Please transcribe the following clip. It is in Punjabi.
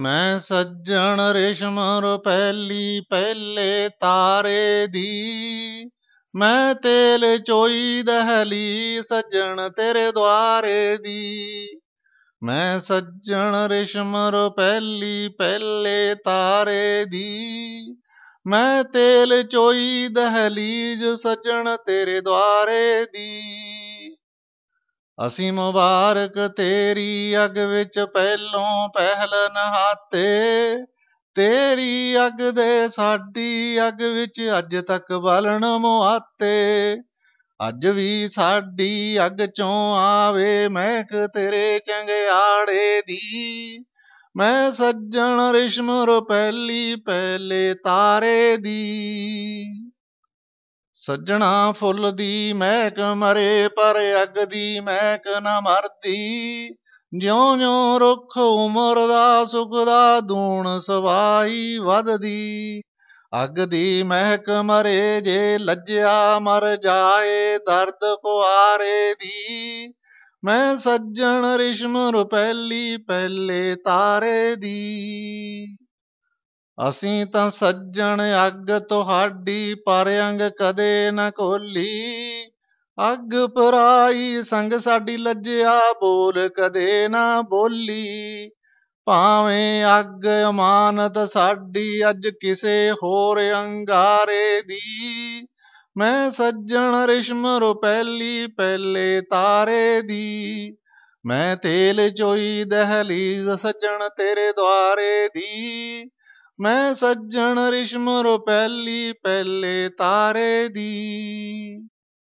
ਮੈਂ ਸੱਜਣ ਰੇਸ਼ਮ ਰੋ ਪਹਿਲੀ ਪਹਿਲੇ ਤਾਰੇ ਦੀ ਮੈਂ ਤੇਲ ਚੋਈ ਦਹਲੀ ਸੱਜਣ ਤੇਰੇ ਦਵਾਰੇ ਦੀ ਮੈਂ ਸੱਜਣ ਰੇਸ਼ਮ ਰੋ ਪਹਿਲੀ ਪਹਿਲੇ ਤਾਰੇ ਦੀ ਮੈਂ ਤੇਲ ਚੋਈ ਜ ਸੱਜਣ ਤੇਰੇ ਦਵਾਰੇ ਦੀ ਅਸੀਂ ਮੁਬਾਰਕ ਤੇਰੀ ਅਗ ਵਿੱਚ ਪਹਿਲੋਂ ਪਹਿਲ ਨਹਾਤੇ ਤੇਰੀ ਅਗ ਦੇ ਸਾਡੀ ਅਗ ਵਿੱਚ ਅੱਜ ਤੱਕ ਬਲਣ ਮੁਆਤੇ ਅੱਜ ਵੀ ਸਾਡੀ ਅਗ ਚੋਂ ਆਵੇ ਮਹਿਕ ਤੇਰੇ ਚੰਗਿਆੜੇ ਦੀ ਮੈਂ ਸੱਜਣ ਰਿਸ਼ਮ ਰੋ ਪਹਿਲੀ ਪਹਿਲੇ ਤਾਰੇ ਦੀ ਸੱਜਣਾ ਫੁੱਲ ਦੀ ਮਹਿਕ ਮਰੇ ਪਰ ਅੱਗ ਦੀ ਮਹਿਕ ਨਾ ਮਰਦੀ ਜਿਉਂ-ਜਿਉਂ ਰੁੱਖ ਉਮਰ ਦਾ ਸੁਖ ਦਾ ਦੂਣ ਸਵਾਈ ਵਧਦੀ ਅੱਗ ਦੀ ਮਹਿਕ ਮਰੇ ਜੇ ਲੱਜਿਆ ਮਰ ਜਾਏ ਦਰਦ ਕੁਆਰੇ ਦੀ ਮੈਂ ਸੱਜਣ ਰਿਸ਼ਮ ਰੁਪੈਲੀ ਪਹਿਲੇ ਤਾਰੇ ਦੀ ਅਸੀਂ ਤਾਂ ਸੱਜਣ ਅੱਗ ਤੁਹਾਡੀ ਪਰ ਅੰਗ ਕਦੇ ਨਾ ਕੋਲੀ ਅੱਗ ਪਰਾਈ ਸੰਗ ਸਾਡੀ ਲੱਜਿਆ ਬੋਲ ਕਦੇ ਨਾ ਬੋਲੀ ਭਾਵੇਂ ਅੱਗ ਅਮਾਨਤ ਸਾਡੀ ਅੱਜ ਕਿਸੇ ਹੋਰ ਅੰਗਾਰੇ ਦੀ ਮੈਂ ਸੱਜਣ ਰਿਸ਼ਮ ਰੁਪੈਲੀ ਪਹਿਲੇ ਤਾਰੇ ਦੀ ਮੈਂ ਤੇਲ ਚੋਈ ਦਹਲੀਜ਼ ਸੱਜਣ ਤੇਰੇ ਦਵਾਰੇ ਦੀ ਮੈਂ ਸੱਜਣ ਰਿਸ਼ਮ ਰੋ ਪਹਿਲੀ ਪਹਿਲੇ ਤਾਰੇ ਦੀ